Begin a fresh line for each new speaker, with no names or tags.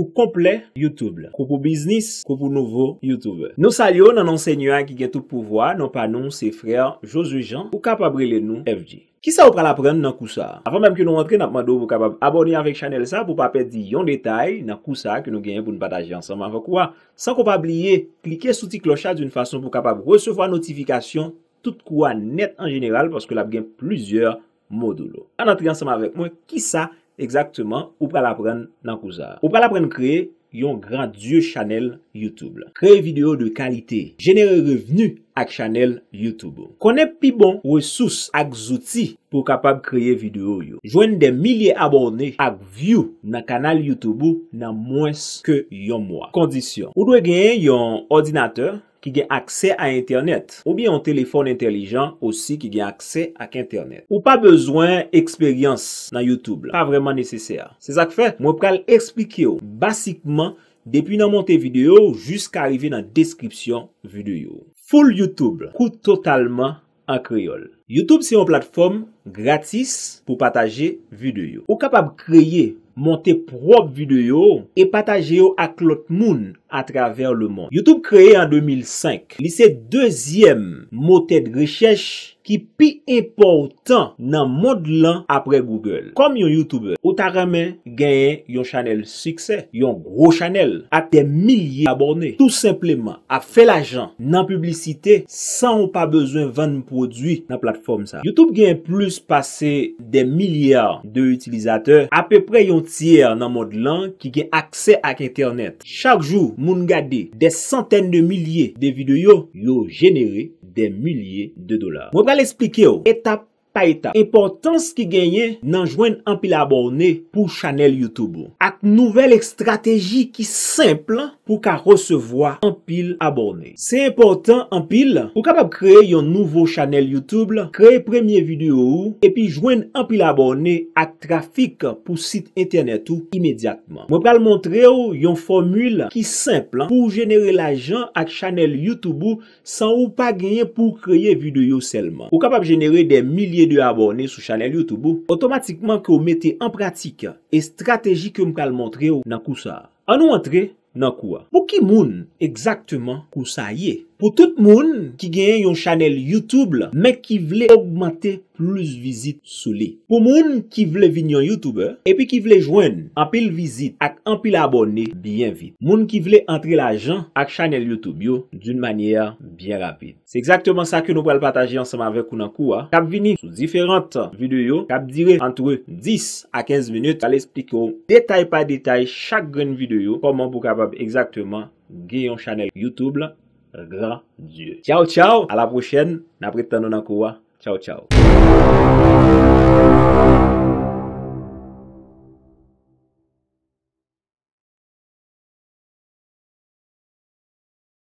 Kou pou komple YouTube, kou pou biznis, kou pou nouvo YouTuber. Nou salyo nan ansegnya ki gen tout pouvoa, nan panon, se frèr, Josu Jean, pou kapabre le nou FG. Ki sa ou pral apren nan kousa? Afan menm ki nou antre nan pman do pou kapab abonye avèk chanel sa pou pa apè di yon detay nan kousa ki nou genye pou nou patajye ansama. Fèk wè, san kou pa abliye, klike souti klocha doun fason pou kapab resevo a notifikasyon tout kou anet an general pwoske la gen plizyeur modou lo. An antre ansama avèk mwen, ki sa FG? Eksaktman ou pral apren nan kouzar. Ou pral apren kreye yon grandye chanel YouTube la. Kreye video de kalite, jenere revenu ak chanel YouTube. Kone pi bon wesous ak zouti pou kapab kreye video yo. Joen de milye aborne ak view nan kanal YouTube nan mwens ke yon mwa. Kondisyon, ou dwe genye yon ordinateur, ki gen akse a internet. Ou biye yon telefon intelijan osi ki gen akse ak internet. Ou pa bezwen eksperyans nan YouTube. Pa vreman neseser. Se zak fe, mwen pral eksplike yo basikman depi nan monte video, jusqu'arive nan deskripsyon video yo. Full YouTube koute totalman an kreol. YouTube se yon platform gratis pou pataje video yo. Ou kapab kreye monte prop videyo e patajeyo a klot moun a traver le moun. YouTube kreye an 2005, li se dezyem motet rechèche ki pi importan nan mod lan apre Google. Kom yon YouTuber. Otarame genye yon chanel sikse, yon gro chanel, at den milye aborne. Tout simpleman, ap fe la jan nan publicite, san ou pa bezwen vande prodwi nan platform sa. Youtube genye plus pase den milyar de utilizate, apepre yon tier nan mod lan ki genye akse ak internet. Chak jou, moun gade, den santen de milye de videyo, yon genere den milye de dolar. Moun pral esplike yo, etap. Paita, importans ki genye nan jwen anpil aborne pou chanel YouTube. Ak nouvel ek strateji ki simple, pou ka resevoa an pil aborne. Se importan an pil, ou kapap kreye yon nouvo chanel YouTube, kreye premye video ou, epi jwen an pil aborne ak trafik pou sit internet ou imediatman. Mwen kal montre yo yon formule ki simple pou genere la jan ak chanel YouTube ou san ou pa genye pou kreye video yo selman. Ou kapap genere de milye de aborne sou chanel YouTube ou, otomatikman ki ou mette en pratik e strategi ki mkal montre yo nan kousa. An ou antre? Nan kwa, pou ki moun Eksaktman kousa ye Pou tout moun ki gen yon chanel YouTube la, men ki vle augmente plus vizit sou li. Pou moun ki vle vin yon YouTuber, epi ki vle jwen anpil vizit ak anpil abone bien vit. Moun ki vle entre la jan ak chanel YouTube yo, d'un manyea bien rapid. Se exakteman sa ki nou pou el pataje yon seman vek ou nan kou a, kap vini sou diferant video yo, kap dire antre 10 a 15 minute, al esplik yo detay pa detay chak gren video yo, pou moun pou kapab exakteman gen yon chanel YouTube la, Chow chow Alap wushen Naprit tanon akouwa Chow chow